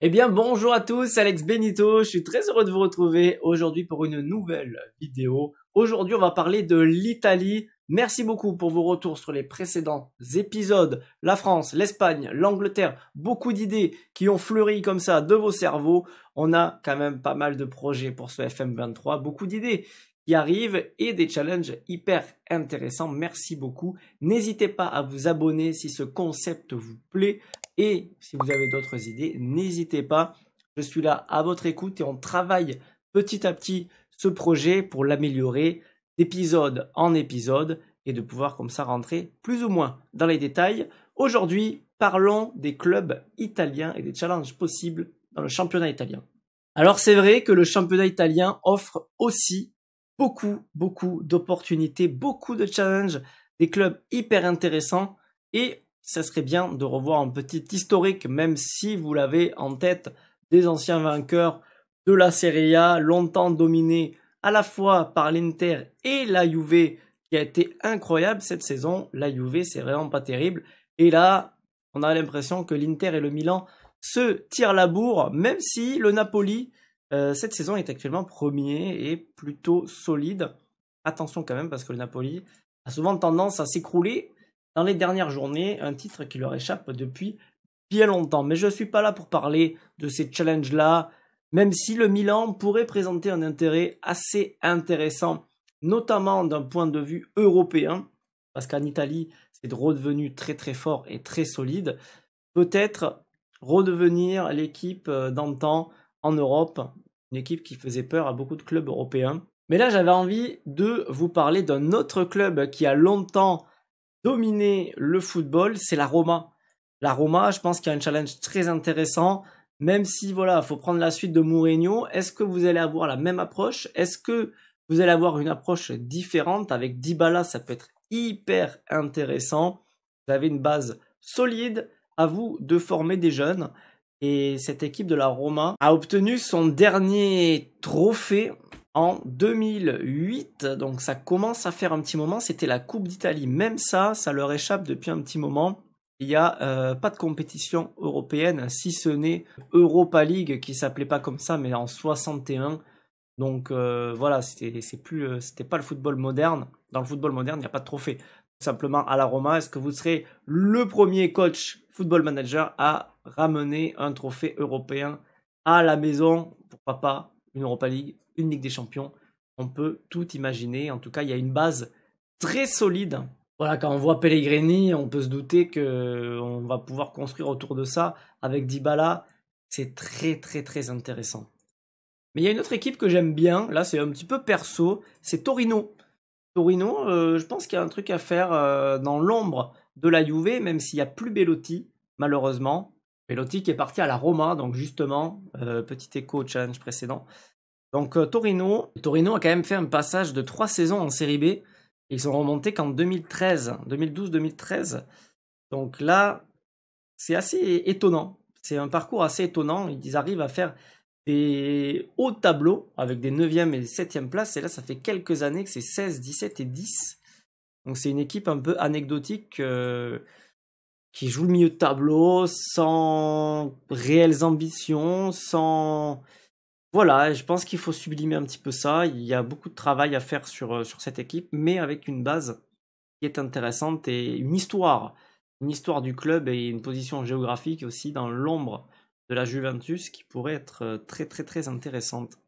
Eh bien bonjour à tous, Alex Benito, je suis très heureux de vous retrouver aujourd'hui pour une nouvelle vidéo. Aujourd'hui on va parler de l'Italie. Merci beaucoup pour vos retours sur les précédents épisodes. La France, l'Espagne, l'Angleterre, beaucoup d'idées qui ont fleuri comme ça de vos cerveaux. On a quand même pas mal de projets pour ce FM23, beaucoup d'idées y et des challenges hyper intéressants. Merci beaucoup. N'hésitez pas à vous abonner si ce concept vous plaît et si vous avez d'autres idées, n'hésitez pas. Je suis là à votre écoute et on travaille petit à petit ce projet pour l'améliorer d'épisode en épisode et de pouvoir comme ça rentrer plus ou moins dans les détails. Aujourd'hui, parlons des clubs italiens et des challenges possibles dans le championnat italien. Alors c'est vrai que le championnat italien offre aussi beaucoup, beaucoup d'opportunités, beaucoup de challenges, des clubs hyper intéressants et ça serait bien de revoir un petit historique, même si vous l'avez en tête, des anciens vainqueurs de la Serie A, longtemps dominés à la fois par l'Inter et la Juve, qui a été incroyable cette saison. La Juve, c'est vraiment pas terrible. Et là, on a l'impression que l'Inter et le Milan se tirent la bourre, même si le Napoli euh, cette saison est actuellement premier et plutôt solide. Attention quand même parce que le Napoli a souvent tendance à s'écrouler dans les dernières journées, un titre qui leur échappe depuis bien longtemps. Mais je ne suis pas là pour parler de ces challenges-là, même si le Milan pourrait présenter un intérêt assez intéressant, notamment d'un point de vue européen, parce qu'en Italie, c'est redevenu très très fort et très solide. Peut-être redevenir l'équipe euh, d'antan en Europe, une équipe qui faisait peur à beaucoup de clubs européens. Mais là, j'avais envie de vous parler d'un autre club qui a longtemps dominé le football, c'est la Roma. La Roma, je pense qu'il y a un challenge très intéressant, même si voilà, faut prendre la suite de Mourinho. Est-ce que vous allez avoir la même approche Est-ce que vous allez avoir une approche différente avec Dybala Ça peut être hyper intéressant. Vous avez une base solide. À vous de former des jeunes. Et cette équipe de la Roma a obtenu son dernier trophée en 2008. Donc ça commence à faire un petit moment. C'était la Coupe d'Italie. Même ça, ça leur échappe depuis un petit moment. Il n'y a euh, pas de compétition européenne, si ce n'est Europa League, qui s'appelait pas comme ça, mais en 61. Donc euh, voilà, c'était plus, euh, c'était pas le football moderne. Dans le football moderne, il n'y a pas de trophée. simplement, à la Roma, est-ce que vous serez le premier coach Football Manager a ramené un trophée européen à la maison. Pourquoi pas une Europa League, une Ligue des Champions On peut tout imaginer. En tout cas, il y a une base très solide. Voilà, quand on voit Pellegrini, on peut se douter qu'on va pouvoir construire autour de ça avec Dybala. C'est très très très intéressant. Mais il y a une autre équipe que j'aime bien. Là, c'est un petit peu perso. C'est Torino. Torino, euh, je pense qu'il y a un truc à faire euh, dans l'ombre de la Juve, même s'il n'y a plus Bellotti, malheureusement. Bellotti qui est parti à la Roma, donc justement, euh, petit écho au challenge précédent. Donc euh, Torino, Torino a quand même fait un passage de trois saisons en Série B. Ils sont remontés qu'en 2013, 2012-2013. Donc là, c'est assez étonnant. C'est un parcours assez étonnant. Ils arrivent à faire des hauts tableaux avec des 9e et 7e places. Et là, ça fait quelques années que c'est 16, 17 et 10. Donc c'est une équipe un peu anecdotique euh, qui joue le milieu de tableau sans réelles ambitions, sans voilà, je pense qu'il faut sublimer un petit peu ça. Il y a beaucoup de travail à faire sur, euh, sur cette équipe, mais avec une base qui est intéressante et une histoire. Une histoire du club et une position géographique aussi dans l'ombre de la Juventus qui pourrait être euh, très très très intéressante.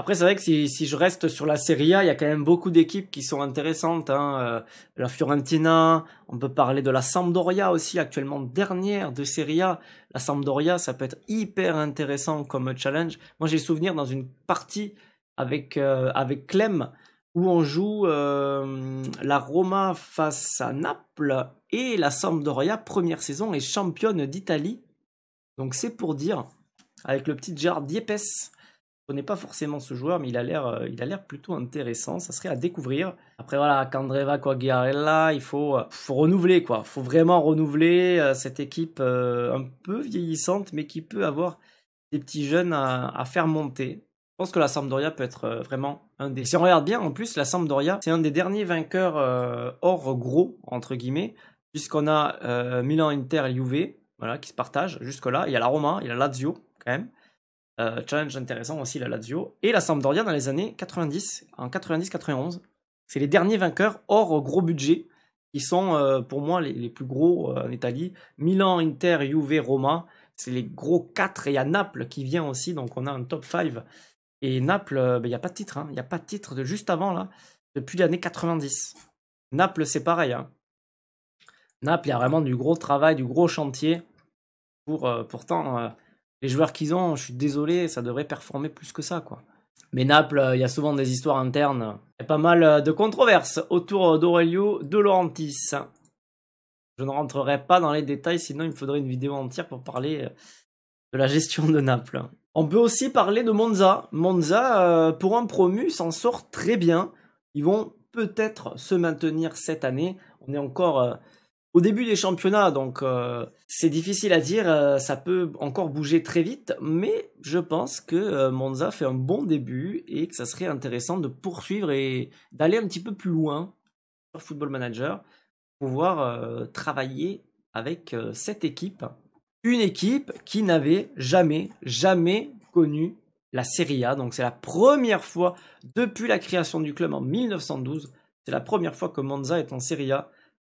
Après, c'est vrai que si, je reste sur la Serie A, il y a quand même beaucoup d'équipes qui sont intéressantes. Hein. Euh, la Fiorentina, on peut parler de la Sampdoria aussi, actuellement dernière de Serie A. La Sampdoria, ça peut être hyper intéressant comme challenge. Moi, j'ai souvenir dans une partie avec, euh, avec Clem où on joue euh, la Roma face à Naples et la Sampdoria, première saison, est championne d'Italie. Donc, c'est pour dire, avec le petit Gérard Diepes connais pas forcément ce joueur, mais il a l'air, euh, il a l'air plutôt intéressant. Ça serait à découvrir. Après voilà, Candreva Quagliarella, il euh, faut, renouveler quoi. Faut vraiment renouveler euh, cette équipe un peu vieillissante, mais qui peut avoir des petits jeunes à, faire monter. Je pense que la Sampdoria peut être vraiment un des. Si on regarde bien, en plus, la Sampdoria, c'est un des derniers vainqueurs hors gros entre guillemets, puisqu'on a Milan, Inter, et Juve, voilà, qui se partagent jusque là. Il y a la Roma, il y a Lazio quand même. Euh, challenge intéressant aussi la Lazio. Et la Sampdoria dans les années 90, en 90-91. C'est les derniers vainqueurs hors gros budget qui sont euh, pour moi les, plus gros euh, en Italie. Milan, Inter, Juve, Roma, c'est les gros 4. Et il y a Naples qui vient aussi, donc on a un top 5. Et Naples, ben, il n'y a pas de titre, hein. il n'y a pas de titre de juste avant là, depuis l'année 90. Naples, c'est pareil. Hein. Naples, il y a vraiment du gros travail, du gros chantier pour pourtant les joueurs qu'ils ont, je suis désolé, ça devrait performer plus que ça, quoi. Mais Naples, euh, il y a souvent des histoires internes. et pas mal euh, de controverses autour euh, d'Aurelio De Laurentis. Je ne rentrerai pas dans les détails, sinon il me faudrait une vidéo entière pour parler de la gestion de Naples. On peut aussi parler de Monza. Monza, pour un promu, s'en sort très bien. Ils vont peut-être se maintenir cette année. On est encore au début des championnats, donc euh, c'est difficile à dire, euh, ça peut encore bouger très vite, mais je pense que euh, Monza fait un bon début et que ça serait intéressant de poursuivre et d'aller un petit peu plus loin sur Football Manager, pour pouvoir travailler avec cette équipe. Une équipe qui n'avait jamais, jamais connu la Serie A, donc c'est la première fois depuis la création du club en 1912, c'est la première fois que Monza est en Serie A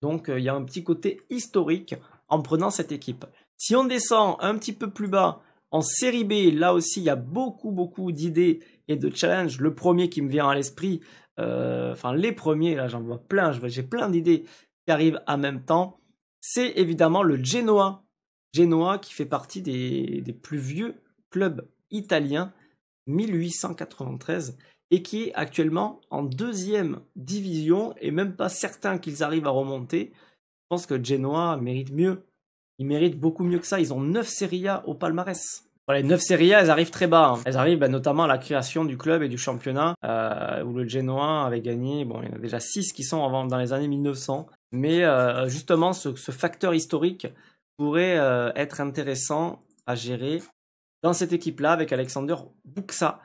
donc euh, il y a un petit côté historique en prenant cette équipe. Si on descend un petit peu plus bas en série B, là aussi il y a beaucoup beaucoup d'idées et de challenges. Le premier qui me vient à l'esprit, euh, enfin les premiers, là j'en vois plein, j'ai plein d'idées qui arrivent en même temps, c'est évidemment le Genoa. Genoa qui fait partie des, des plus vieux clubs italiens, 1893 et qui est actuellement en deuxième division et même pas certain qu'ils arrivent à remonter. Je pense que Genoa mérite mieux. Ils méritent beaucoup mieux que ça. Ils ont 9 Serie A au palmarès. Voilà, les 9 Serie A, elles arrivent très bas. Hein. Elles arrivent bah, notamment à la création du club et du championnat, euh, où le Genoa avait gagné, bon, il y en a déjà 6 qui sont avant, dans les années 1900. Mais euh, justement, ce, facteur historique pourrait euh, être intéressant à gérer dans cette équipe-là avec Alexander Buxa,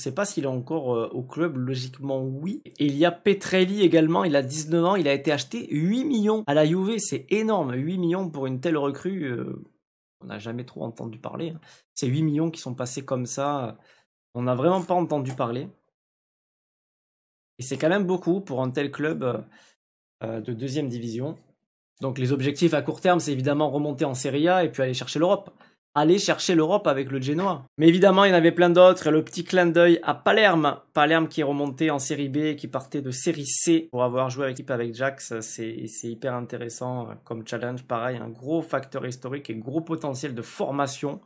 je sais pas s'il est encore euh, au club, logiquement oui. Et il y a Petrelli également, il a 19 ans, il a été acheté 8 millions à la Juve, c'est énorme, 8 millions pour une telle recrue, euh, on n'a jamais trop entendu parler. Hein. C'est 8 millions qui sont passés comme ça, euh, on n'a vraiment pas entendu parler. Et c'est quand même beaucoup pour un tel club de deuxième division. Donc les objectifs à court terme, c'est évidemment remonter en Serie A et puis aller chercher l'Europe aller chercher l'Europe avec le Génois. Mais évidemment, il y en avait plein d'autres. Et le petit clin d'œil à Palerme. Palerme qui est remonté en série B, et qui partait de série C pour avoir joué avec l'équipe avec Jax. C'est hyper intéressant euh, comme challenge. Pareil, un gros facteur historique et gros potentiel de formation.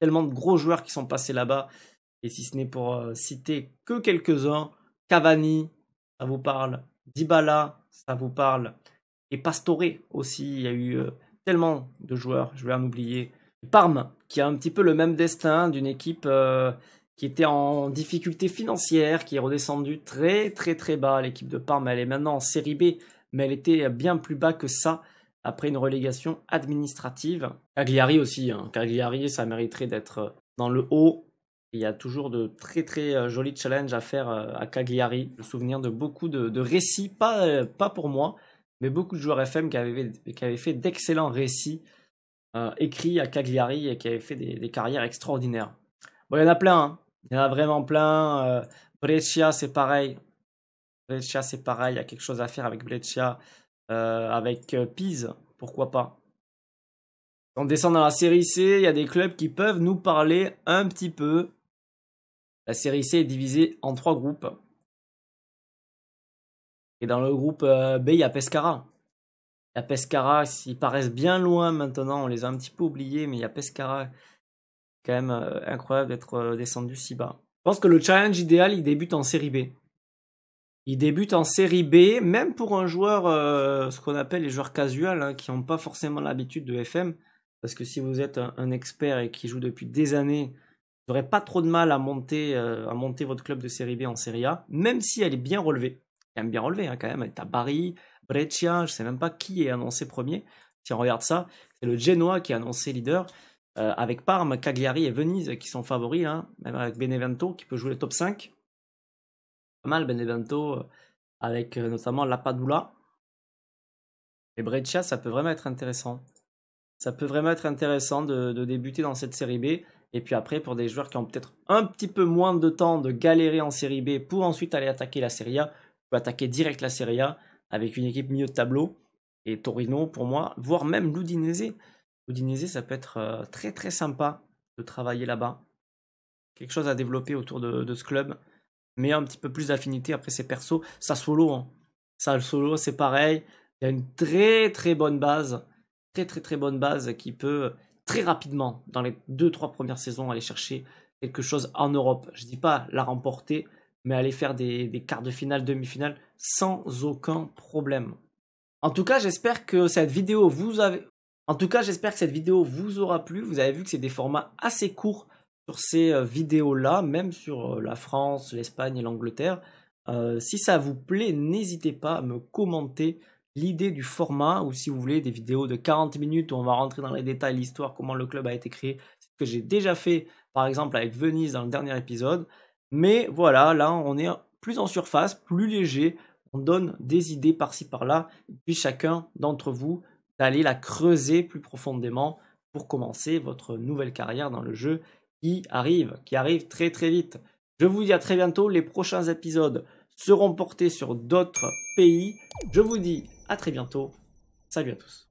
Tellement de gros joueurs qui sont passés là-bas. Et si ce n'est pour euh, citer que quelques-uns, Cavani, ça vous parle. Dybala, ça vous parle. Et Pastore aussi. Il y a eu euh, tellement de joueurs, je vais en oublier Parme, qui a un petit peu le même destin d'une équipe euh, qui était en difficulté financière, qui est redescendue très très très bas. L'équipe de Parme, elle est maintenant en série B, mais elle était bien plus bas que ça après une relégation administrative. Cagliari aussi, hein. Cagliari, ça mériterait d'être euh, dans le haut. Il y a toujours de très très euh, jolis challenges à faire à Cagliari. Je me souviens de beaucoup de, récits, pas, pas pour moi, mais beaucoup de joueurs FM qui avaient fait d'excellents récits euh, écrit à Cagliari et qui avait fait des, carrières extraordinaires. Bon, il y en a plein, hein. il y en a vraiment plein. Euh, Brescia, Breccia, c'est pareil. Breccia, c'est pareil, il y a quelque chose à faire avec Breccia, euh, avec Pise, pourquoi pas. On descend dans la série C, il y a des clubs qui peuvent nous parler un petit peu. La série C est divisée en trois groupes. Et dans le groupe B, il y a Pescara. Il y a Pescara, ils paraissent bien loin maintenant, on les a un petit peu oubliés, mais il y a Pescara, quand même euh, incroyable d'être euh, descendu si bas. Je pense que le challenge idéal, il débute en série B. Il débute en série B, même pour un joueur, euh, ce qu'on appelle les joueurs casuals, hein, qui n'ont pas forcément l'habitude de FM, parce que si vous êtes un, expert et qui joue depuis des années, vous n'aurez pas trop de mal à monter, à monter votre club de série B en série A, même si elle est bien relevée. Elle est bien relevée hein, quand même, elle est à Paris, Breccia, je sais même pas qui est annoncé premier. Si on regarde ça, c'est le Genoa qui est annoncé leader. Euh, avec Parme, Cagliari et Venise qui sont favoris, hein, même avec Benevento qui peut jouer le top 5. Pas mal Benevento, euh, avec euh, notamment la Padula. Et Breccia, ça peut vraiment être intéressant. Ça peut vraiment être intéressant de, débuter dans cette série B. Et puis après, pour des joueurs qui ont peut-être un petit peu moins de temps de galérer en série B pour ensuite aller attaquer la Serie A, ou attaquer direct la Serie A avec une équipe milieu de tableau. Et Torino, pour moi, voire même l'Udinese. L'Udinese, ça peut être euh, très très sympa de travailler là-bas. Quelque chose à développer autour de, ce club. Mais un petit peu plus d'affinité après ses persos. solo, ça hein. solo, c'est pareil. Il y a une très très bonne base. Très très très bonne base qui peut très rapidement, dans les 2-3 premières saisons, aller chercher quelque chose en Europe. Je ne dis pas la remporter, mais aller faire des, quarts de finale, demi-finale sans aucun problème. En tout cas, j'espère que cette vidéo vous En tout cas, j'espère que cette vidéo vous aura plu. Vous avez vu que c'est des formats assez courts sur ces euh, vidéos-là, même sur euh, la France, l'Espagne et l'Angleterre. Euh, si ça vous plaît, n'hésitez pas à me commenter l'idée du format ou si vous voulez des vidéos de 40 minutes où on va rentrer dans les détails, l'histoire, comment le club a été créé. C'est ce que j'ai déjà fait par exemple avec Venise dans le dernier épisode. Mais voilà, là, on est plus en surface, plus léger. On donne des idées par-ci par-là. puis chacun d'entre vous d'aller la creuser plus profondément pour commencer votre nouvelle carrière dans le jeu qui arrive, qui arrive très très vite. Je vous dis à très bientôt. Les prochains épisodes seront portés sur d'autres pays. Je vous dis à très bientôt. Salut à tous.